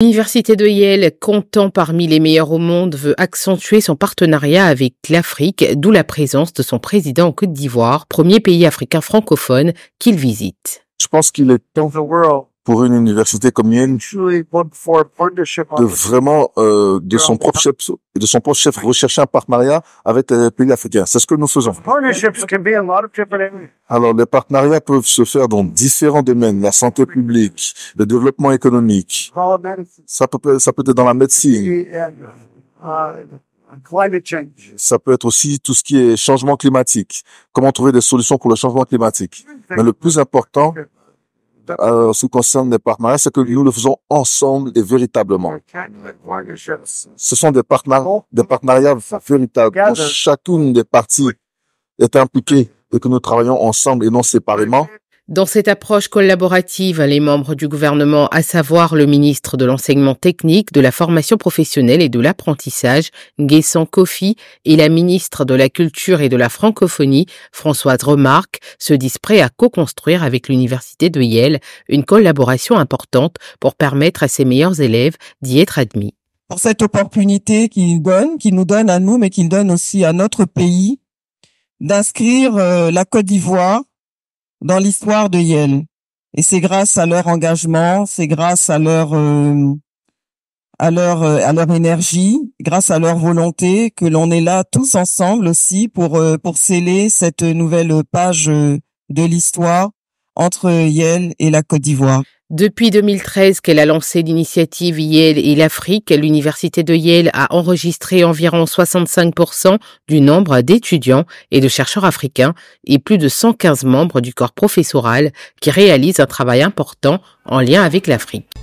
L'Université de Yale, comptant parmi les meilleurs au monde, veut accentuer son partenariat avec l'Afrique, d'où la présence de son président en Côte d'Ivoire, premier pays africain francophone qu'il visite. Je pense qu'il est monde pour une université comme de vraiment euh, de son propre chef de son propre chef rechercher un partenariat avec euh, les pays africains. C'est ce que nous faisons. Alors les partenariats peuvent se faire dans différents domaines la santé publique, le développement économique. Ça peut ça peut être dans la médecine. Uh, uh, ça peut être aussi tout ce qui est changement climatique. Comment trouver des solutions pour le changement climatique. Mais le plus important, euh, ce qui concerne les partenariats, c'est que nous le faisons ensemble et véritablement. Ce sont des partenariats, des partenariats véritables chacune des parties est impliquée et que nous travaillons ensemble et non séparément dans cette approche collaborative, les membres du gouvernement, à savoir le ministre de l'enseignement technique, de la formation professionnelle et de l'apprentissage, Guessan Kofi, et la ministre de la Culture et de la Francophonie, Françoise Remarque, se disent prêts à co-construire avec l'Université de Yale une collaboration importante pour permettre à ses meilleurs élèves d'y être admis. Pour cette opportunité qu'il donne, qu'il nous donne à nous, mais qu'il donne aussi à notre pays, d'inscrire euh, la Côte d'Ivoire dans l'histoire de Yale. Et c'est grâce à leur engagement, c'est grâce à leur euh, à leur euh, à leur énergie, grâce à leur volonté que l'on est là tous ensemble aussi pour euh, pour sceller cette nouvelle page de l'histoire entre Yale et la Côte d'Ivoire. Depuis 2013 qu'elle a lancé l'initiative Yale et l'Afrique, l'université de Yale a enregistré environ 65% du nombre d'étudiants et de chercheurs africains et plus de 115 membres du corps professoral qui réalisent un travail important en lien avec l'Afrique.